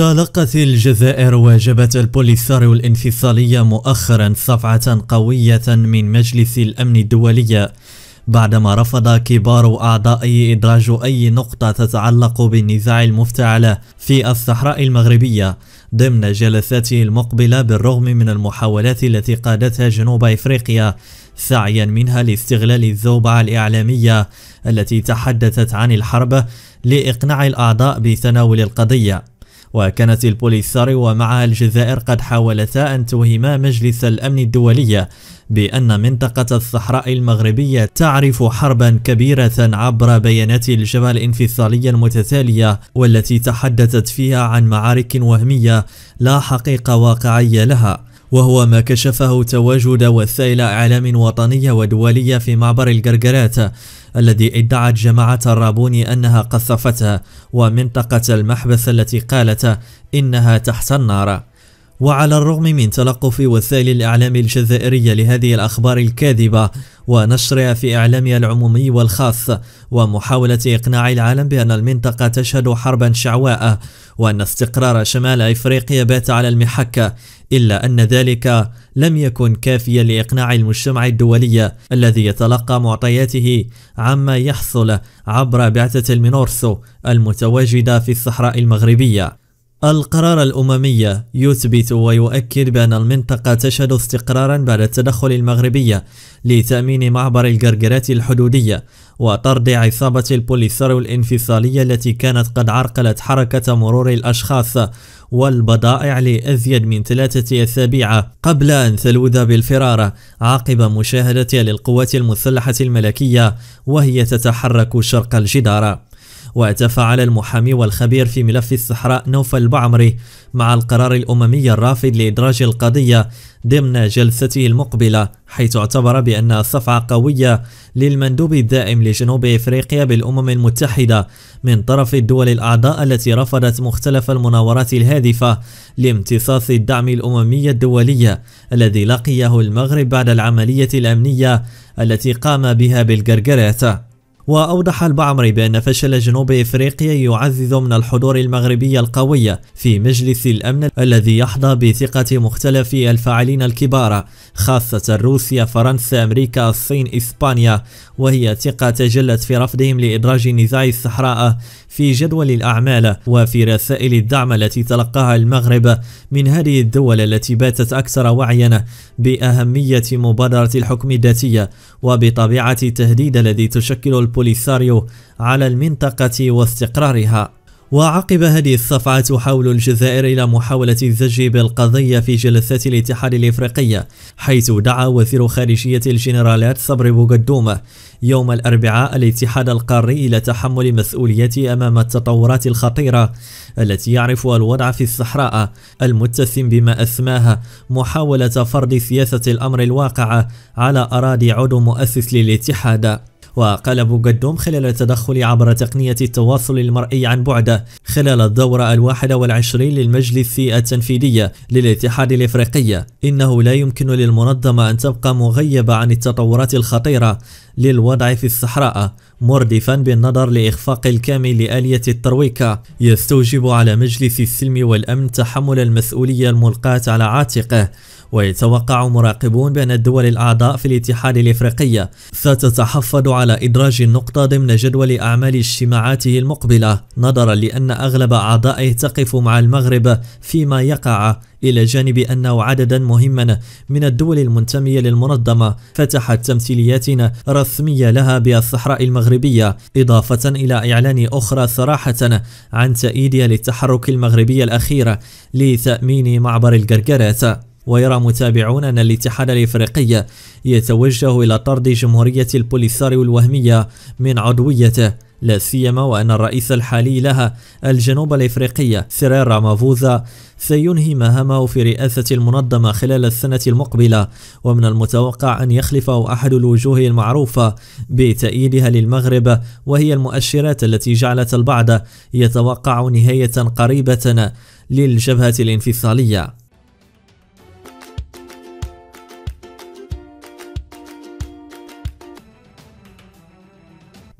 تلقت الجزائر واجبة البوليساريو الانفصالية مؤخرا صفعة قوية من مجلس الأمن الدولي بعدما رفض كبار أعضائه إدراج أي نقطة تتعلق بالنزاع المفتعل في الصحراء المغربية ضمن جلساته المقبلة بالرغم من المحاولات التي قادتها جنوب إفريقيا سعيا منها لاستغلال الزوبعة الإعلامية التي تحدثت عن الحرب لإقناع الأعضاء بتناول القضية وكانت البوليساري ومعها الجزائر قد حاولتا أن توهما مجلس الأمن الدولي بأن منطقة الصحراء المغربية تعرف حربا كبيرة عبر بيانات الجبهة الانفصالية المتتالية والتي تحدثت فيها عن معارك وهمية لا حقيقة واقعية لها وهو ما كشفه تواجد وسائل إعلام وطنية ودولية في معبر الجرجرات الذي ادعت جماعة الرابوني أنها قصفتها ومنطقة المحبس التي قالت إنها تحت النار وعلى الرغم من تلقف وسائل الإعلام الجزائرية لهذه الأخبار الكاذبة ونشرها في إعلامها العمومي والخاص ومحاولة إقناع العالم بأن المنطقة تشهد حربا شعواء وأن استقرار شمال أفريقيا بات على المحك إلا أن ذلك لم يكن كافيا لإقناع المجتمع الدولي الذي يتلقى معطياته عما يحصل عبر بعثة المينورثو المتواجدة في الصحراء المغربية القرار الأممي يثبت ويؤكد بأن المنطقة تشهد استقرارا بعد التدخل المغربي لتأمين معبر القرقرات الحدودية وطرد عصابة البوليساريو الانفصالية التي كانت قد عرقلت حركة مرور الأشخاص والبضائع لأزيد من ثلاثة أسابيع قبل أن تلوذ بالفرار عقب مشاهدتها للقوات المسلحة الملكية وهي تتحرك شرق الجدار واعتفى على المحامي والخبير في ملف الصحراء نوفل البعمري مع القرار الأممي الرافض لإدراج القضية ضمن جلسته المقبلة حيث اعتبر بأن صفعة قوية للمندوب الدائم لجنوب إفريقيا بالأمم المتحدة من طرف الدول الأعضاء التي رفضت مختلف المناورات الهادفة لامتصاص الدعم الأممي الدولي الذي لقيه المغرب بعد العملية الأمنية التي قام بها بالقرقرات وأوضح البعمري بأن فشل جنوب إفريقيا يعزز من الحضور المغربي القوي في مجلس الأمن الذي يحظى بثقة مختلف الفاعلين الكبار خاصة روسيا فرنسا أمريكا الصين إسبانيا وهي ثقة تجلت في رفضهم لإدراج نزاع الصحراء في جدول الأعمال وفي رسائل الدعم التي تلقاها المغرب من هذه الدول التي باتت أكثر وعيا بأهمية مبادرة الحكم الذاتية وبطبيعة التهديد الذي تشكل بوليساريو على المنطقة واستقرارها وعقب هذه الصفعة تحاول الجزائر إلى محاولة الزج بالقضية في جلسات الاتحاد الإفريقي حيث دعا وزير خارجية الجنرالات صبري بوغدوم يوم الأربعاء الاتحاد القاري إلى تحمل مسؤوليته أمام التطورات الخطيرة التي يعرفها الوضع في الصحراء المتسم بما أسماها محاولة فرض سياسة الأمر الواقع على أراضي عضو مؤسس للاتحاد وقال قدوم خلال التدخل عبر تقنية التواصل المرئي عن بعد خلال الدورة الواحدة والعشرين للمجلس التنفيذية للاتحاد الإفريقي إنه لا يمكن للمنظمة أن تبقى مغيبة عن التطورات الخطيرة للوضع في الصحراء مردفا بالنظر لإخفاق الكامل لآلية الترويكة يستوجب على مجلس السلم والأمن تحمل المسؤولية الملقاة على عاتقه ويتوقع مراقبون بأن الدول الأعضاء في الاتحاد الإفريقي ستتحفظ على إدراج النقطة ضمن جدول أعمال اجتماعاته المقبلة نظرا لأن أغلب أعضائه تقف مع المغرب فيما يقع إلى جانب أنه عددا مهما من الدول المنتمية للمنظمة فتحت تمثيليات رسمية لها بالصحراء المغربية إضافة إلى إعلان أخرى صراحة عن تأييدها للتحرك المغربي الأخير لتأمين معبر الجرجرات ويرى متابعون أن الاتحاد الإفريقي يتوجه إلى طرد جمهورية البوليساريو الوهمية من عضويته لا سيما وأن الرئيس الحالي لها الجنوب الإفريقي سيرير رامافوزا سينهي مهامه في رئاسة المنظمة خلال السنة المقبلة ومن المتوقع أن يخلفه أحد الوجوه المعروفة بتأييدها للمغرب وهي المؤشرات التي جعلت البعض يتوقع نهاية قريبة للجبهة الانفصالية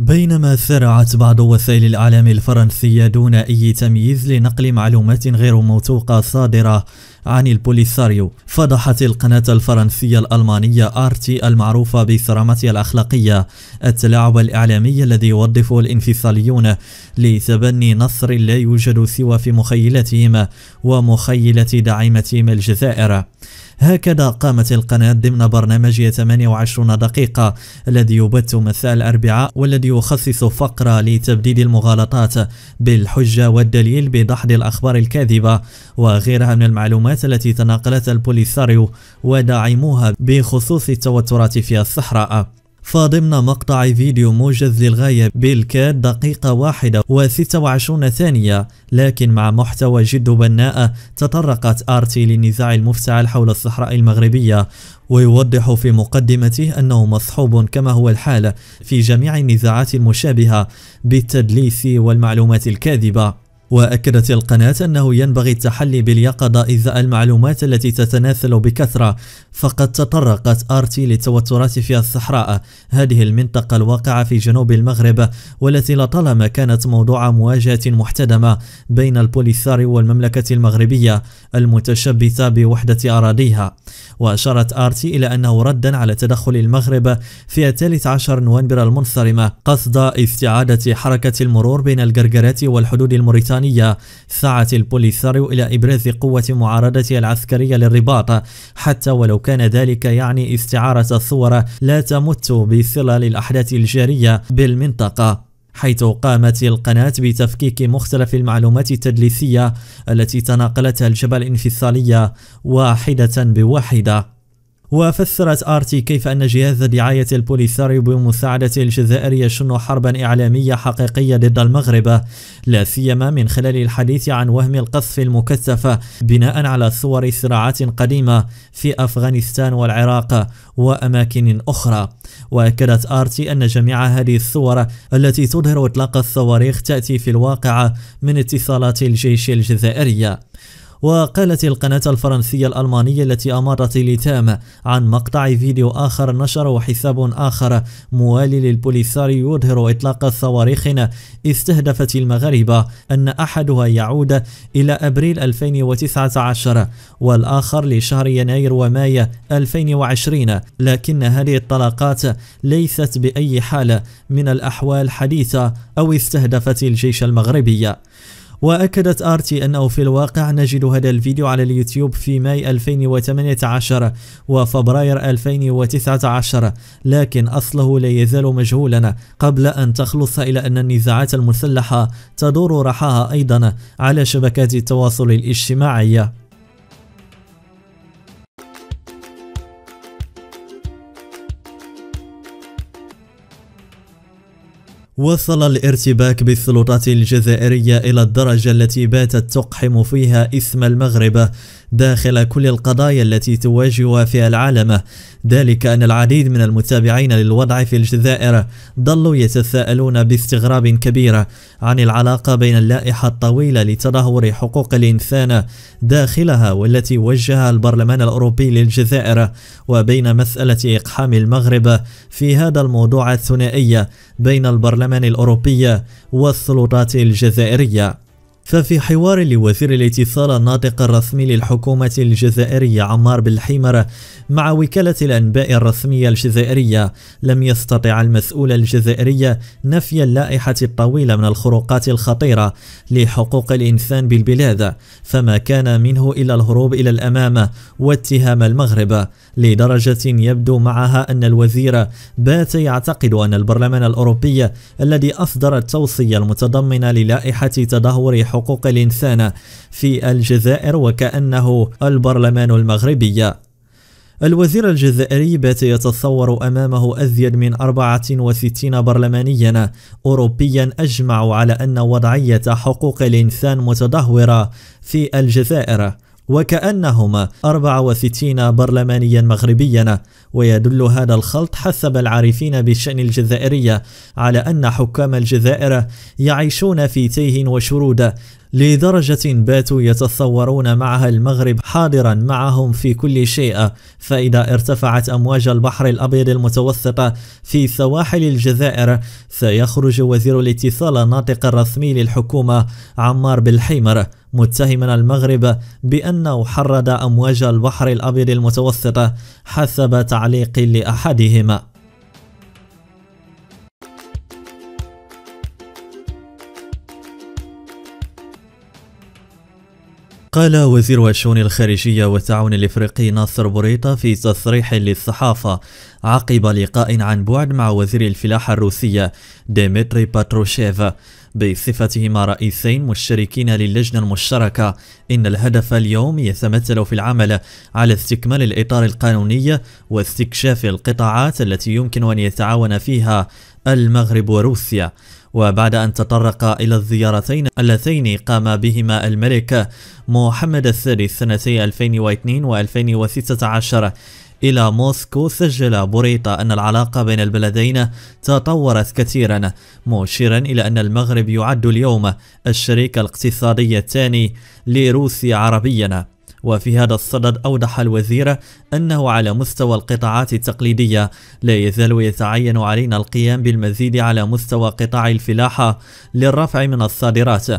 بينما ثرعت بعض وسائل الإعلام الفرنسية دون أي تمييز لنقل معلومات غير موثوقة صادرة عن البوليساريو فضحت القناة الفرنسية الألمانية آرتي المعروفة بصرامتها الأخلاقية التلاعب الإعلامي الذي يوظفه الانفصاليون لتبني نصر لا يوجد سوى في مخيلتهم ومخيلة دعيمتهم الجزائر هكذا قامت القناة ضمن برنامجها 28 دقيقة الذي يبث مساء الأربعاء والذي يخصص فقرة لتبديد المغالطات بالحجة والدليل بدحض الأخبار الكاذبة وغيرها من المعلومات التي تناقلتها البوليساريو وداعموها بخصوص التوترات في الصحراء فضمن مقطع فيديو موجز للغاية بالكاد دقيقة واحدة و26 ثانية لكن مع محتوى جد بناء تطرقت آرتي للنزاع المفتعل حول الصحراء المغربية ويوضح في مقدمته أنه مصحوب كما هو الحال في جميع النزاعات المشابهة بالتدليس والمعلومات الكاذبة وأكدت القناة أنه ينبغي التحلي باليقظة إذا المعلومات التي تتناثل بكثرة فقد تطرقت آرتي للتوترات في الصحراء هذه المنطقة الواقعة في جنوب المغرب والتي لطالما كانت موضوع مواجهة محتدمة بين البوليساري والمملكة المغربية المتشبثة بوحدة أراضيها وأشارت آرتي إلى أنه ردا على تدخل المغرب في 13 نوفمبر المنصرمة قصد استعادة حركة المرور بين القرقرات والحدود الموريتانية سعت البوليساريو إلى إبراز قوة معارضته العسكرية للرباط حتى ولو كان ذلك يعني استعارة صور لا تمت بصلة للأحداث الجارية بالمنطقة حيث قامت القناة بتفكيك مختلف المعلومات التدليسية التي تناقلتها الجبل الانفصالية واحدة بواحدة وفسرت آرتي كيف أن جهاز دعاية البوليساريو بمساعدة الجزائر يشن حربا إعلامية حقيقية ضد المغرب لا سيما من خلال الحديث عن وهم القصف المكثف بناء على صور صراعات قديمة في أفغانستان والعراق وأماكن أخرى وأكدت آرتي أن جميع هذه الصور التي تظهر إطلاق الصواريخ تأتي في الواقع من اتصالات الجيش الجزائرية وقالت القناة الفرنسية الألمانية التي أمرت لتام عن مقطع فيديو آخر نشره حساب آخر موالي للبوليساري يظهر إطلاق صواريخ استهدفت المغاربة أن أحدها يعود إلى أبريل 2019 والآخر لشهر يناير وماي 2020 لكن هذه الطلقات ليست بأي حالة من الأحوال حديثة أو استهدفت الجيش المغربي وأكدت آرتي أنه في الواقع نجد هذا الفيديو على اليوتيوب في ماي 2018 وفبراير 2019 لكن أصله لا يزال مجهولا قبل أن تخلص إلى أن النزاعات المسلحة تدور رحاها أيضا على شبكات التواصل الاجتماعي وصل الارتباك بالسلطات الجزائرية إلى الدرجة التي باتت تقحم فيها اسم المغرب داخل كل القضايا التي تواجهها في العالم ذلك أن العديد من المتابعين للوضع في الجزائر ظلوا يتساءلون باستغراب كبير عن العلاقة بين اللائحة الطويلة لتدهور حقوق الإنسان داخلها والتي وجهها البرلمان الأوروبي للجزائر وبين مسألة إقحام المغرب في هذا الموضوع الثنائي بين البرلمان الأوروبي والسلطات الجزائرية ففي حوار لوزير الاتصال الناطق الرسمي للحكومة الجزائرية عمار بالحمرة مع وكالة الأنباء الرسمية الجزائرية لم يستطع المسؤول الجزائري نفي اللائحة الطويلة من الخروقات الخطيرة لحقوق الإنسان بالبلاد فما كان منه إلا الهروب إلى الأمام واتهام المغرب لدرجة يبدو معها أن الوزير بات يعتقد أن البرلمان الأوروبي الذي أصدر التوصية المتضمنة للائحة تدهور حقوق حقوق الإنسان في الجزائر وكأنه البرلمان المغربي الوزير الجزائري بات يتصور أمامه أزيد من 64 برلمانيا أوروبيا أجمعوا على أن وضعية حقوق الإنسان متدهورة في الجزائر وكأنهما 64 برلمانيا مغربيا ويدل هذا الخلط حسب العارفين بالشأن الجزائرية على أن حكام الجزائر يعيشون في تيه وشرود لدرجة باتوا يتثورون معها المغرب حاضرا معهم في كل شيء فإذا ارتفعت أمواج البحر الأبيض المتوسطة في سواحل الجزائر سيخرج وزير الاتصال الناطق الرسمي للحكومة عمار بالحيمر متهما المغرب بأنه حرد أمواج البحر الأبيض المتوسطة حسب تعليق لأحدهما قال وزير الشؤون الخارجية والتعاون الإفريقي ناصر بوريطة في تصريح للصحافة عقب لقاء عن بعد مع وزير الفلاحة الروسية ديمتري باتروشيف بصفتهما رئيسين مشتركين للجنة المشتركة إن الهدف اليوم يتمثل في العمل على استكمال الإطار القانوني واستكشاف القطاعات التي يمكن أن يتعاون فيها المغرب وروسيا وبعد أن تطرق إلى الزيارتين اللتين قام بهما الملك محمد الثالث سنتي 2002 و 2016 إلى موسكو سجل بوريطا أن العلاقة بين البلدين تطورت كثيرا مشيرا إلى أن المغرب يعد اليوم الشريك الاقتصادي الثاني لروسيا عربيا وفي هذا الصدد أوضح الوزير أنه على مستوى القطاعات التقليدية لا يزال يتعين علينا القيام بالمزيد على مستوى قطاع الفلاحة للرفع من الصادرات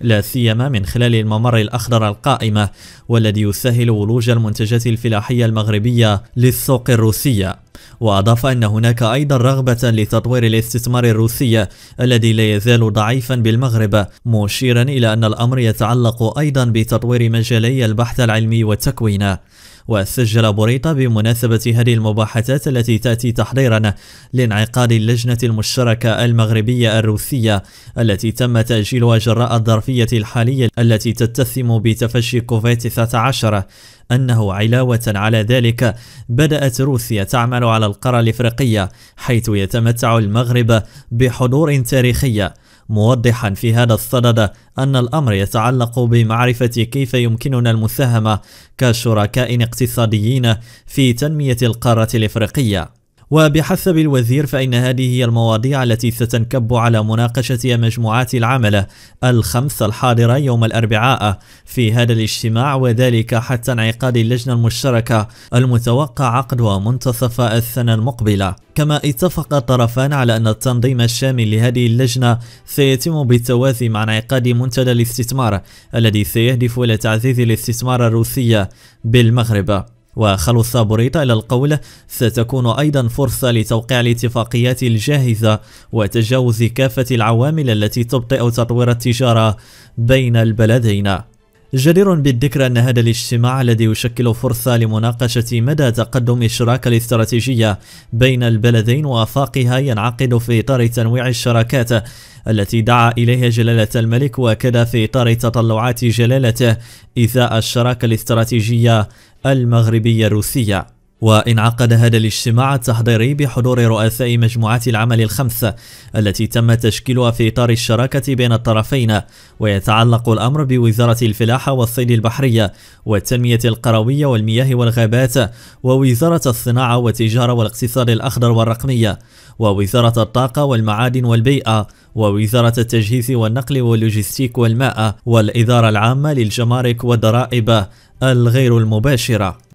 لا سيما من خلال الممر الأخضر القائمة والذي يسهل ولوج المنتجات الفلاحية المغربية للسوق الروسية وأضاف أن هناك أيضا رغبة لتطوير الاستثمار الروسي الذي لا يزال ضعيفا بالمغرب مشيرا إلى أن الأمر يتعلق أيضا بتطوير مجالي البحث العلمي والتكوين وسجل بوريطة بمناسبة هذه المباحثات التي تأتي تحضيرا لانعقاد اللجنة المشتركة المغربية الروسية التي تم تأجيلها جراء الظرفية الحالية التي تتسم بتفشي كوفيد 19 أنه علاوة على ذلك بدأت روسيا تعمل على القارة الإفريقية حيث يتمتع المغرب بحضور تاريخي موضحا في هذا الصدد أن الأمر يتعلق بمعرفة كيف يمكننا المساهمة كشركاء اقتصاديين في تنمية القارة الإفريقية وبحسب الوزير فإن هذه هي المواضيع التي ستنكب على مناقشة مجموعات العمل الخمس الحاضرة يوم الأربعاء في هذا الاجتماع وذلك حتى انعقاد اللجنة المشتركة المتوقع عقدها منتصف السنة المقبلة كما اتفق الطرفان على أن التنظيم الشامل لهذه اللجنة سيتم بالتوازي مع انعقاد منتدى الاستثمار الذي سيهدف إلى تعزيز الاستثمار الروسي بالمغرب وخلو الثابوريطة إلى القول ستكون أيضا فرصة لتوقيع الاتفاقيات الجاهزة وتجاوز كافة العوامل التي تبطئ تطوير التجارة بين البلدين جدير بالذكر أن هذا الاجتماع الذي يشكل فرصة لمناقشة مدى تقدم الشراكة الاستراتيجية بين البلدين وآفاقها ينعقد في إطار تنويع الشراكات التي دعا إليها جلالة الملك وكذا في إطار تطلعات جلالته إزاء الشراكة الاستراتيجية المغربية الروسية وانعقد هذا الاجتماع التحضيري بحضور رؤساء مجموعات العمل الخمسة التي تم تشكيلها في إطار الشراكة بين الطرفين ويتعلق الأمر بوزارة الفلاحة والصيد البحرية والتنمية القروية والمياه والغابات ووزارة الصناعة والتجارة والاقتصاد الأخضر والرقمية ووزارة الطاقة والمعادن والبيئة ووزارة التجهيز والنقل واللوجستيك والماء والإدارة العامة للجمارك والضرائب الغير المباشرة